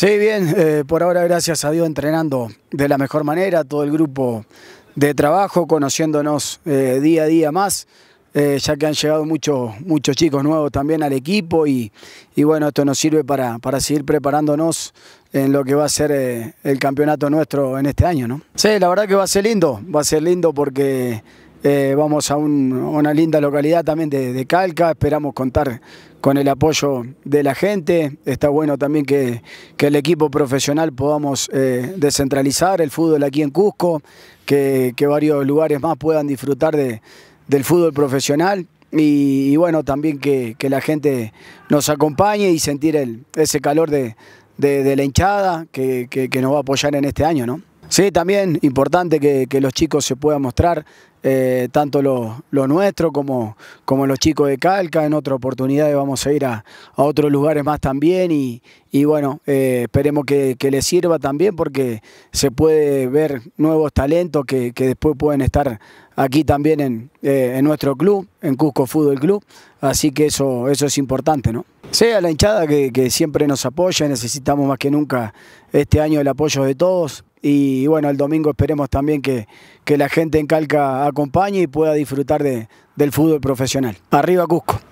Sí, bien, eh, por ahora gracias a Dios entrenando de la mejor manera, todo el grupo de trabajo, conociéndonos eh, día a día más, eh, ya que han llegado muchos muchos chicos nuevos también al equipo y, y bueno, esto nos sirve para, para, seguir preparándonos en lo que va a ser el campeonato nuestro en este año, ¿no? Sí, la verdad que va a ser lindo, va a ser lindo porque eh, vamos a, una linda localidad también de, Calca, esperamos contar con el apoyo de la gente, está bueno también que, el equipo profesional podamos eh, descentralizar el fútbol aquí en Cusco, que, varios lugares más puedan disfrutar de, del fútbol profesional y, bueno, también que, la gente nos acompañe y sentir ese calor de, de la hinchada que nos va a apoyar en este año, ¿no? Sí, también importante que, los chicos se puedan mostrar, eh, tanto lo, nuestro como, como, los chicos de Calca, en otra oportunidad vamos a ir a, otros lugares más también y, bueno, eh, esperemos que, les sirva también porque se puede ver nuevos talentos que, después pueden estar aquí también eh, en, nuestro club, en Cusco Fútbol Club, así que eso, eso es importante, ¿no? Sea a la hinchada que, siempre nos apoya, necesitamos más que nunca este año el apoyo de todos, y bueno, el domingo esperemos también que, que la gente en Calca acompañe y pueda disfrutar de, del fútbol profesional. Arriba Cusco.